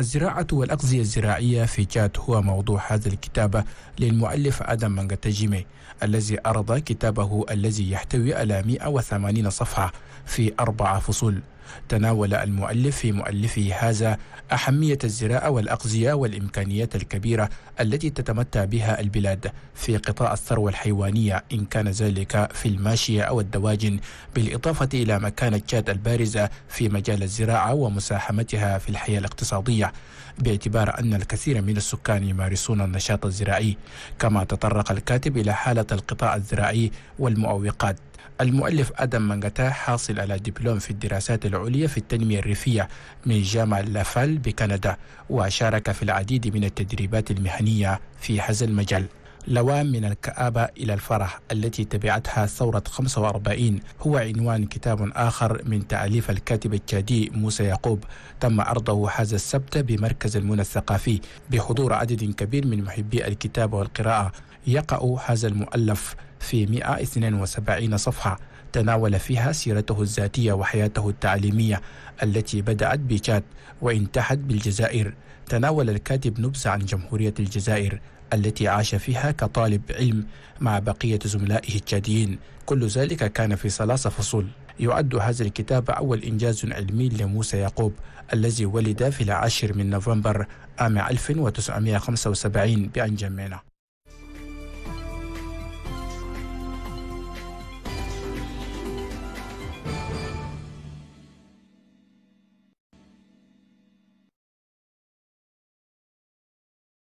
الزراعة والأغذية الزراعية في كات هو موضوع هذا الكتاب للمؤلف آدم مانجاتاجيمي الذي أرض كتابه الذي يحتوي على 180 صفحة في أربع فصول تناول المؤلف في مؤلفه هذا أهمية الزراعة والأغذية والإمكانيات الكبيرة التي تتمتع بها البلاد في قطاع الثروة الحيوانية إن كان ذلك في الماشية أو الدواجن بالإضافة إلى مكانة تشاد البارزة في مجال الزراعة ومساهمتها في الحياة الاقتصادية باعتبار أن الكثير من السكان يمارسون النشاط الزراعي كما تطرق الكاتب إلى حالة القطاع الزراعي والمؤوقات المؤلف آدم مانغاتا حاصل على دبلوم في الدراسات العليا في التنمية الريفية من جامعة لافال بكندا وشارك في العديد من التدريبات المهنية في هذا المجال لوام من الكآبة إلى الفرح التي تبعتها ثورة 45 هو عنوان كتاب آخر من تأليف الكاتب التشادي موسى يعقوب تم عرضه هذا السبت بمركز المنى الثقافي بحضور عدد كبير من محبي الكتاب والقراءة يقع هذا المؤلف في 172 صفحة تناول فيها سيرته الذاتية وحياته التعليمية التي بدأت بتشاد وانتهت بالجزائر تناول الكاتب نبذة عن جمهورية الجزائر التي عاش فيها كطالب علم مع بقية زملائه التشاديين كل ذلك كان في ثلاثة فصول يعد هذا الكتاب أول إنجاز علمي لموسى يعقوب الذي ولد في العاشر من نوفمبر عام 1975 بأنجمينه